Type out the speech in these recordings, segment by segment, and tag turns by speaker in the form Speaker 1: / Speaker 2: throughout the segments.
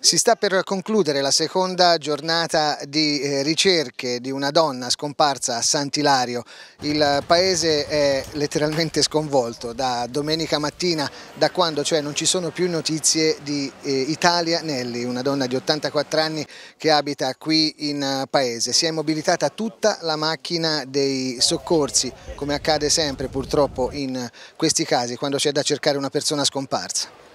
Speaker 1: Si sta per concludere la seconda giornata di eh, ricerche di una donna scomparsa a Sant'Ilario. Il paese è letteralmente sconvolto da domenica mattina, da quando cioè non ci sono più notizie di eh, Italia Nelli, una donna di 84 anni che abita qui in eh, paese. Si è mobilitata tutta la macchina dei soccorsi, come accade sempre purtroppo in questi casi, quando c'è da cercare una persona scomparsa.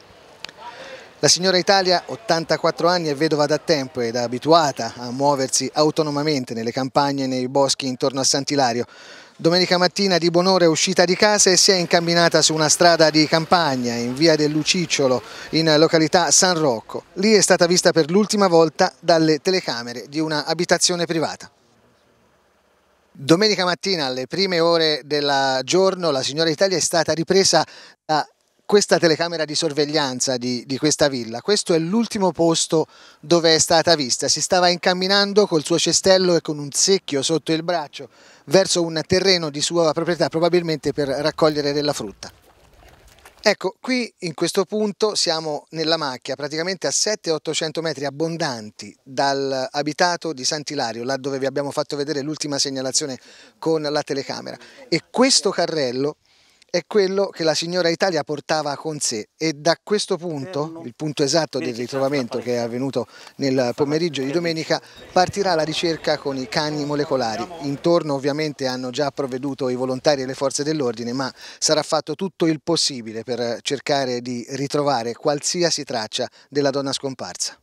Speaker 1: La signora Italia, 84 anni è vedova da tempo ed è abituata a muoversi autonomamente nelle campagne e nei boschi intorno a Sant'Ilario. Domenica mattina di buon'ora è uscita di casa e si è incamminata su una strada di campagna in via del Lucicciolo in località San Rocco. Lì è stata vista per l'ultima volta dalle telecamere di una abitazione privata. Domenica mattina alle prime ore del giorno la signora Italia è stata ripresa da questa telecamera di sorveglianza di, di questa villa, questo è l'ultimo posto dove è stata vista, si stava incamminando col suo cestello e con un secchio sotto il braccio verso un terreno di sua proprietà probabilmente per raccogliere della frutta. Ecco, qui in questo punto siamo nella macchia, praticamente a 700-800 metri abbondanti dal abitato di Sant'Ilario, là dove vi abbiamo fatto vedere l'ultima segnalazione con la telecamera. E questo carrello è quello che la signora Italia portava con sé e da questo eh, punto, il punto esatto del ritrovamento che è avvenuto nel pomeriggio di domenica, partirà la ricerca con i cani molecolari. Intorno ovviamente hanno già provveduto i volontari e le forze dell'ordine, ma sarà fatto tutto il possibile per cercare di ritrovare qualsiasi traccia della donna scomparsa.